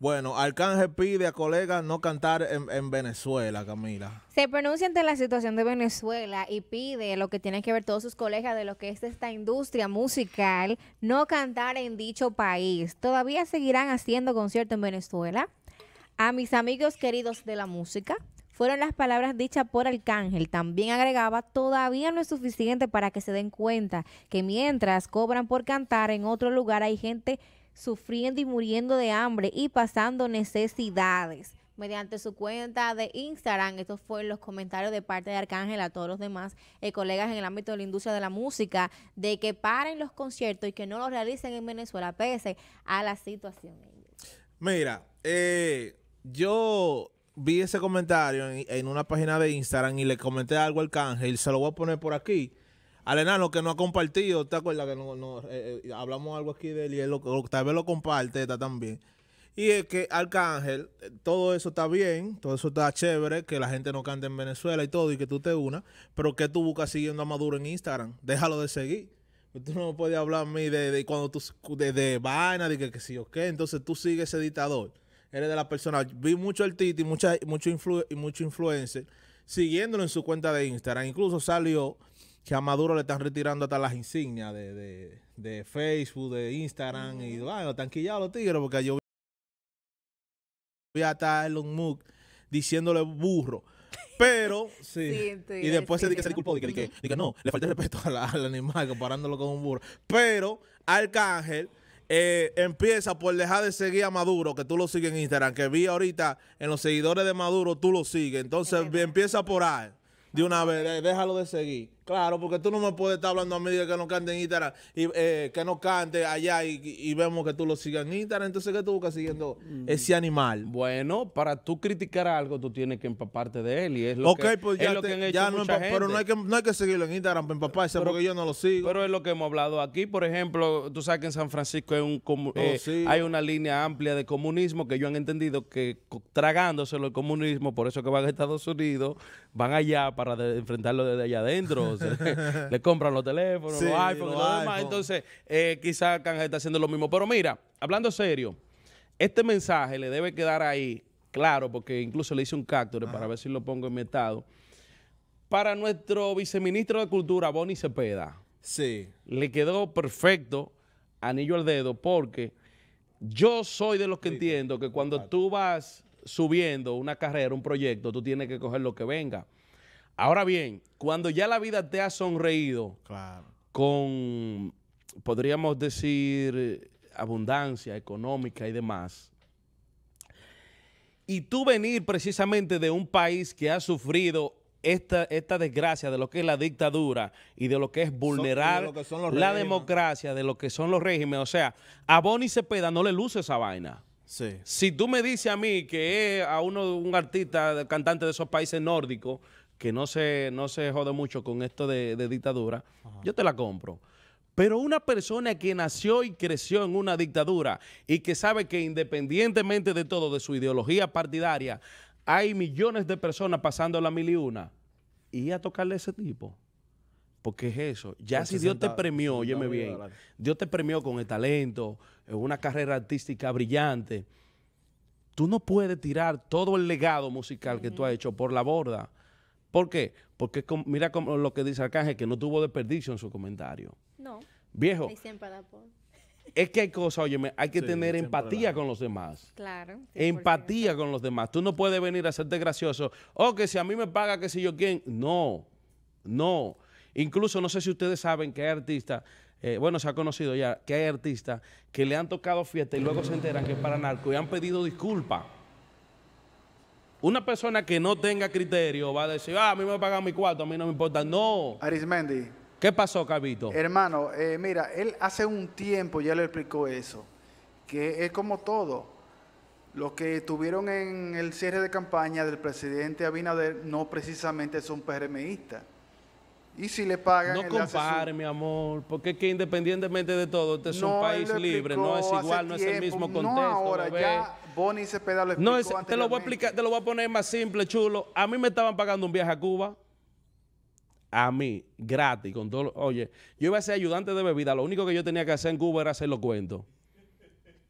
Bueno, Arcángel pide a colegas no cantar en, Venezuela, Camila. Se pronuncia ante la situación de Venezuela y pide lo que tienen que ver todos sus colegas de lo que es esta industria musical, no cantar en dicho país. ¿Todavía seguirán haciendo conciertos en Venezuela? A mis amigos queridos de la música, fueron las palabras dichas por Arcángel. También agregaba, todavía no es suficiente para que se den cuenta que mientras cobran por cantar en otro lugar hay gente sufriendo y muriendo de hambre y pasando necesidades mediante su cuenta de Instagram. estos fueron los comentarios de parte de Arcángel a todos los demás eh, colegas en el ámbito de la industria de la música, de que paren los conciertos y que no los realicen en Venezuela, pese a la situación. Mira, eh, yo vi ese comentario en, en, una página de Instagram y le comenté algo al Arcángel, se lo voy a poner por aquí al que no ha compartido, ¿te acuerdas que no, no eh, eh, hablamos algo aquí de él y lo, tal vez lo comparte está también? Y es que Arcángel, eh, todo eso está bien, todo eso está chévere, que la gente no cante en Venezuela y todo, y que tú te unas, pero que tú buscas siguiendo a Maduro en Instagram? Déjalo de seguir. Tú no puedes hablar a mí de, de cuando tú, de, vaina, de que, sí o qué. Entonces tú sigues ese dictador. Eres de la persona. Vi mucho el Titi, mucha, mucho, mucho influencer, siguiéndolo en su cuenta de Instagram. Incluso salió que a Maduro le están retirando hasta las insignias de, Facebook, de Instagram, y bueno, ah, quillados los tigres, porque yo voy a estar Elon Musk diciéndole burro. Pero, sí. y después se, dice que se disculpó, y que, no, le falta respeto al animal comparándolo con un burro. Pero Arcángel eh, empieza por dejar de seguir a Maduro, que tú lo sigues en Instagram, que vi ahorita en los seguidores de Maduro, tú lo sigues. Entonces empieza por ahí, de una vez, déjalo de seguir. Claro, porque tú no me puedes estar hablando a mí de que no cante en Instagram, y, eh, que no cante allá y, vemos que tú lo sigas en Instagram. Entonces, ¿qué tú buscas siguiendo mm. ese animal? Bueno, para tú criticar algo, tú tienes que empaparte de él y es lo que, pues es han hecho gente. Pero no hay, que, no hay que seguirlo en Instagram para empaparse porque yo no lo sigo. Pero es lo que hemos hablado aquí. Por ejemplo, tú sabes que en San Francisco hay, un oh, eh, hay una línea amplia de comunismo que yo han entendido que tragándoselo el comunismo, por eso que van a Estados Unidos, van allá para enfrentarlo desde allá adentro. le, compran los teléfonos, los iPhones Entonces, eh, quizás Canja está haciendo lo mismo. Pero mira, hablando serio, este mensaje le debe quedar ahí, claro, porque incluso le hice un cactus para ver si lo pongo en mi estado. Para nuestro viceministro de Cultura, Bonnie Cepeda. Sí. Le quedó perfecto, anillo al dedo, porque yo soy de los que entiendo que cuando tú vas subiendo una carrera, un proyecto, tú tienes que coger lo que venga. Ahora bien, cuando ya la vida te ha sonreído con, podríamos decir, abundancia económica y demás, y tú venir precisamente de un país que ha sufrido esta, desgracia de lo que es la dictadura y de lo que es vulnerar la democracia, de lo que son los regímenes. O sea, a Bonnie Cepeda no le luce esa vaina. Si tú me dices a mí que es a uno, un artista, cantante de esos países nórdicos, que no se, no se jode mucho con esto de, dictadura, yo te la compro. Pero una persona que nació y creció en una dictadura y que sabe que independientemente de todo, de su ideología partidaria, hay millones de personas pasando la mil y una, y a tocarle a ese tipo. Porque es eso. Ya si Dios te premió, me bien, Dios te premió con el talento, una carrera artística brillante, tú no puedes tirar todo el legado musical que tú has hecho por la borda. ¿Por qué? Porque mira como lo que dice Arcángel, que no tuvo desperdicio en su comentario. No. Viejo. Es que hay cosas, oye, hay que tener empatía con los demás. Claro. Empatía con los demás. Tú no puedes venir a hacerte gracioso. oh, que si a mí me paga, que si yo quién. No, no. Incluso no sé si ustedes saben que hay artistas, eh, bueno, se ha conocido ya, que hay artistas que le han tocado fiesta y luego se enteran que es para narco y han pedido disculpas. Una persona que no tenga criterio va a decir, ah, a mí me pagan mi cuarto, a mí no me importa. No. Arismendi. ¿Qué pasó, Cabito? Hermano, eh, mira, él hace un tiempo ya le explicó eso, que es como todo. Los que estuvieron en el cierre de campaña del presidente Abinader no precisamente son PRMistas. Y si le pagan. No compare, mi amor, porque es que independientemente de todo, este es un país libre, no es igual, no es el mismo contexto. No, ahora ya Bonnie Cepeda lo no Te lo voy a explicar, te lo voy a poner más simple, chulo. A mí me estaban pagando un viaje a Cuba. A mí, gratis, con todo. Oye, yo iba a ser ayudante de bebida. Lo único que yo tenía que hacer en Cuba era hacer los cuentos.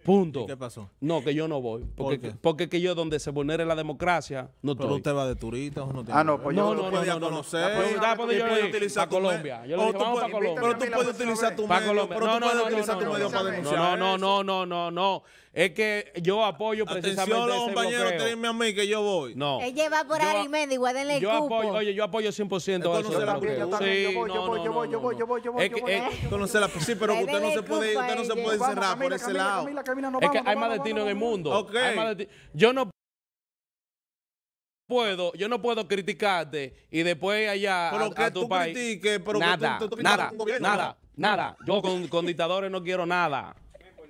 Punto. ¿Y qué pasó? No, que yo no voy. Porque, ¿Por qué? porque que yo donde se vulnera la democracia no estoy. Pero usted va de turista o no tiene. Ah, no, pues yo no, no, no, podía conocer. La pregunta utilizar para Colombia. Yo le Colombia. Pero tú puedes utilizar tu medio. Pero tú puedes utilizar tu medio para denunciar. No, no, no, no, no, no. Es que yo apoyo precisamente Atención, los compañeros, créeme a mí que yo voy. No. Ella va por Arimendi, igual denle yo cupo. Apoyo, oye, yo apoyo 100% eso. Yo también, yo yo voy, yo voy, yo voy, yo voy, yo voy, yo voy. Sí, pero usted no se puede, usted no se puede encerrar por ese lado. Es que hay más destino en el mundo. Yo no puedo, yo no puedo criticarte y después allá a, tu tú país. Critiques, pero nada, que tú, nada, nada, nada. Yo con dictadores no quiero nada.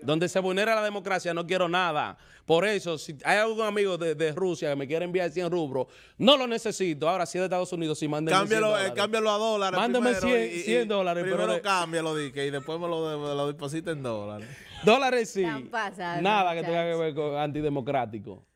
Donde se vulnera la democracia, no quiero nada. Por eso, si hay algún amigo de, Rusia que me quiere enviar 100 rubros, no lo necesito. Ahora, si es de Estados Unidos, si mándeme cámbialo, 100 eh, cámbialo a dólares. Mándame 100, dólares. Primero pero cámbialo, y después me lo, deposita en dólares. Dólares sí. nada que tenga que ver con antidemocrático.